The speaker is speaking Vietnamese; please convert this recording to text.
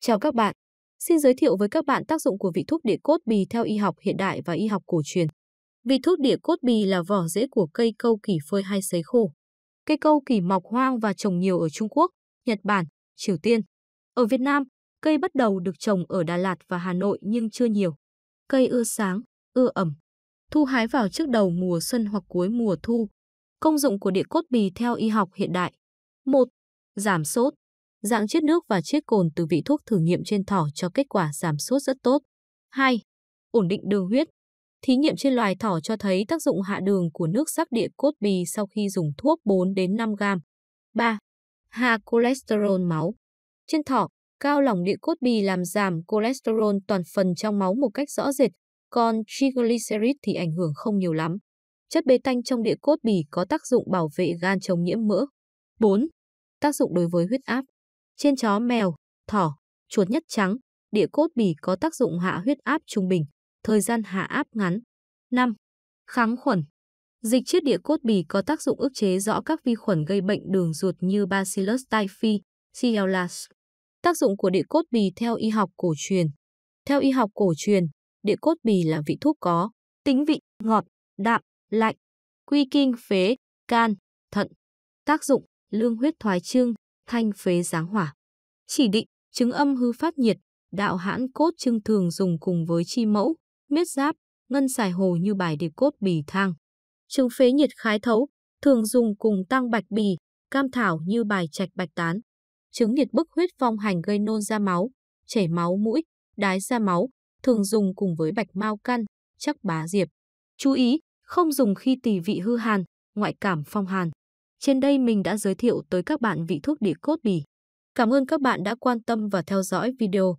Chào các bạn, xin giới thiệu với các bạn tác dụng của vị thuốc địa cốt bì theo y học hiện đại và y học cổ truyền. Vị thuốc địa cốt bì là vỏ rễ của cây câu kỳ phơi hay sấy khô. Cây câu kỳ mọc hoang và trồng nhiều ở Trung Quốc, Nhật Bản, Triều Tiên. Ở Việt Nam, cây bắt đầu được trồng ở Đà Lạt và Hà Nội nhưng chưa nhiều. Cây ưa sáng, ưa ẩm. Thu hái vào trước đầu mùa xuân hoặc cuối mùa thu. Công dụng của địa cốt bì theo y học hiện đại. 1. Giảm sốt Dạng chiết nước và chiết cồn từ vị thuốc thử nghiệm trên thỏ cho kết quả giảm sốt rất tốt. 2. Ổn định đường huyết. Thí nghiệm trên loài thỏ cho thấy tác dụng hạ đường của nước sắc địa cốt bì sau khi dùng thuốc 4 đến 5 gram. 3. Hạ cholesterol máu. Trên thỏ, cao lỏng địa cốt bì làm giảm cholesterol toàn phần trong máu một cách rõ rệt, còn triglycerid thì ảnh hưởng không nhiều lắm. Chất bê tanh trong địa cốt bì có tác dụng bảo vệ gan chống nhiễm mỡ. 4. Tác dụng đối với huyết áp. Trên chó mèo, thỏ, chuột nhất trắng, địa cốt bì có tác dụng hạ huyết áp trung bình, thời gian hạ áp ngắn. 5. Kháng khuẩn Dịch chiết địa cốt bì có tác dụng ức chế rõ các vi khuẩn gây bệnh đường ruột như Bacillus typhi, Cialis. Tác dụng của địa cốt bì theo y học cổ truyền Theo y học cổ truyền, địa cốt bì là vị thuốc có tính vị ngọt, đạm, lạnh, quy kinh phế, can, thận. Tác dụng lương huyết thoái trương, thanh phế giáng hỏa. Chỉ định, chứng âm hư phát nhiệt, đạo hãn cốt trưng thường dùng cùng với chi mẫu, miết giáp, ngân xài hồ như bài điệp cốt bì thang. Chứng phế nhiệt khái thấu, thường dùng cùng tăng bạch bì, cam thảo như bài trạch bạch tán. Chứng nhiệt bức huyết phong hành gây nôn ra máu, chảy máu mũi, đái ra máu, thường dùng cùng với bạch mao căn, chắc bá diệp. Chú ý, không dùng khi tỳ vị hư hàn, ngoại cảm phong hàn. Trên đây mình đã giới thiệu tới các bạn vị thuốc địa cốt bì. Cảm ơn các bạn đã quan tâm và theo dõi video.